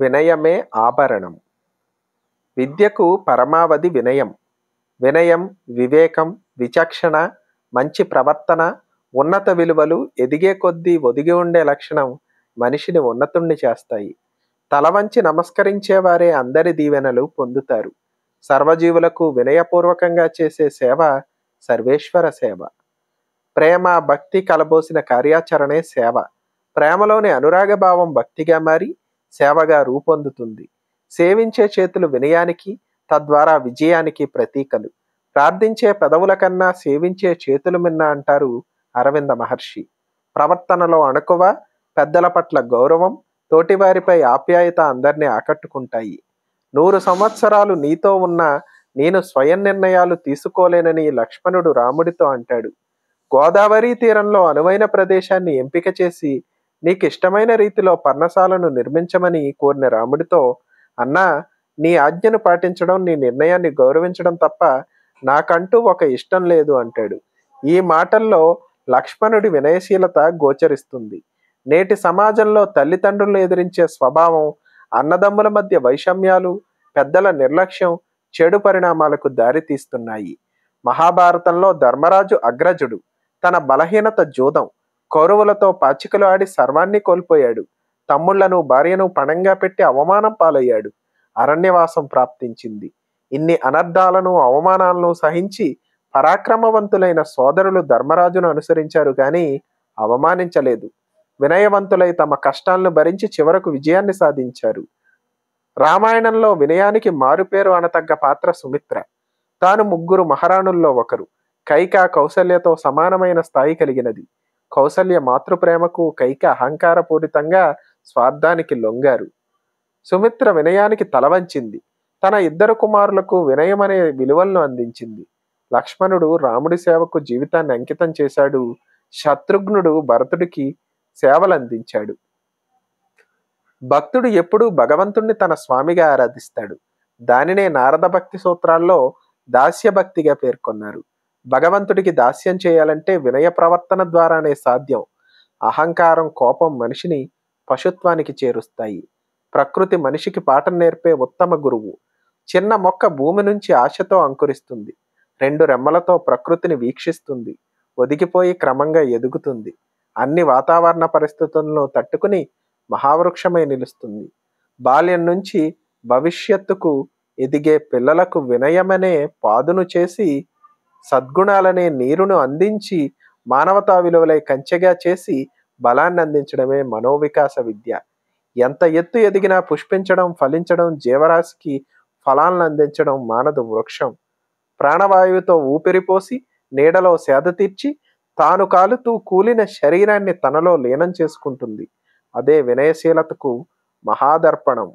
వినయమే ఆభరణం విద్యకు పరమావధి వినయం వినయం వివేకం విచక్షణ మంచి ప్రవర్తన ఉన్నత విలువలు ఎదిగే కొద్దీ ఒదిగి ఉండే లక్షణం మనిషిని ఉన్నతుణ్ణి చేస్తాయి తలవంచి నమస్కరించేవారే అందరి దీవెనలు పొందుతారు సర్వజీవులకు వినయపూర్వకంగా చేసే సేవ సర్వేశ్వర సేవ ప్రేమ భక్తి కలబోసిన కార్యాచరణే సేవ ప్రేమలోని అనురాగ భావం భక్తిగా మారి సేవగా రూపొందుతుంది సేవించే చేతులు వినయానికి తద్వారా విజయానికి ప్రతీకలు ప్రార్థించే పెదవుల కన్నా సేవించే చేతులు మిన్న అంటారు అరవింద మహర్షి ప్రవర్తనలో అణుకువ పెద్దల పట్ల గౌరవం తోటివారిపై ఆప్యాయత అందరినీ ఆకట్టుకుంటాయి నూరు సంవత్సరాలు నీతో ఉన్న నేను స్వయం నిర్ణయాలు తీసుకోలేనని లక్ష్మణుడు రాముడితో అంటాడు గోదావరి తీరంలో అనువైన ప్రదేశాన్ని ఎంపిక చేసి నీకు ఇష్టమైన రీతిలో పర్ణశాలను నిర్మించమని కోరిన రాముడితో అన్నా నీ ఆజ్ఞను పాటించడం నీ నిర్ణయాన్ని గౌరవించడం తప్ప నాకంటూ ఒక ఇష్టం లేదు అంటాడు ఈ మాటల్లో లక్ష్మణుడి వినయశీలత గోచరిస్తుంది నేటి సమాజంలో తల్లిదండ్రులు ఎదిరించే స్వభావం అన్నదమ్ముల మధ్య వైషమ్యాలు పెద్దల నిర్లక్ష్యం చెడు పరిణామాలకు దారితీస్తున్నాయి మహాభారతంలో ధర్మరాజు అగ్రజుడు తన బలహీనత జూదం కౌరవులతో పాచికలు ఆడి సర్వాన్ని కోల్పోయాడు తమ్ముళ్లను భార్యను పణంగా పెట్టి అవమానం పాలయ్యాడు అరణ్యవాసం ప్రాప్తించింది ఇన్ని అనర్థాలను అవమానాలను సహించి పరాక్రమవంతులైన సోదరులు ధర్మరాజును అనుసరించారు కానీ అవమానించలేదు వినయవంతులై తమ కష్టాలను భరించి చివరకు విజయాన్ని సాధించారు రామాయణంలో వినయానికి మారుపేరు అనతగ్గ పాత్ర సుమిత్ర తాను ముగ్గురు మహారాణుల్లో ఒకరు కైక కౌశల్యతో సమానమైన స్థాయి కలిగినది కౌసల్య మాతృప్రేమకు కైక అహంకారపూరితంగా స్వార్థానికి లొంగారు సుమిత్ర వినయానికి తలవంచింది తన ఇద్దరు కుమారులకు వినయమనే విలువలను అందించింది లక్ష్మణుడు రాముడి సేవకు జీవితాన్ని అంకితం చేశాడు శత్రుఘ్నుడు భరతుడికి సేవలందించాడు భక్తుడు ఎప్పుడూ భగవంతుణ్ణి తన స్వామిగా ఆరాధిస్తాడు దానినే నారద భక్తి సూత్రాల్లో దాస్యభక్తిగా పేర్కొన్నారు భగవంతుడికి దాస్యం చేయాలంటే వినయ ప్రవర్తన ద్వారానే సాధ్యం అహంకారం కోపం మనిషిని పశుత్వానికి చేరుస్తాయి ప్రకృతి మనిషికి పాఠం నేర్పే ఉత్తమ గురువు చిన్న మొక్క భూమి నుంచి ఆశతో అంకురిస్తుంది రెండు రెమ్మలతో ప్రకృతిని వీక్షిస్తుంది ఒదిగిపోయి క్రమంగా ఎదుగుతుంది అన్ని వాతావరణ పరిస్థితులను తట్టుకుని మహావృక్షమై నిలుస్తుంది బాల్యం నుంచి భవిష్యత్తుకు ఎదిగే పిల్లలకు వినయమనే పాదును చేసి సద్గుణాలనే నీరును అందించి మానవతా విలువలై కంచెగా చేసి బలాన్ని అందించడమే మనోవికాస విద్య ఎంత ఎత్తు ఎదిగినా పుష్పించడం ఫలించడం జీవరాశికి ఫలాలను అందించడం మానదు వృక్షం ప్రాణవాయువుతో ఊపిరిపోసి నీడలో సేద తీర్చి తాను కాలుతూ కూలిన శరీరాన్ని తనలో లీనం చేసుకుంటుంది అదే వినయశీలతకు మహాదర్పణం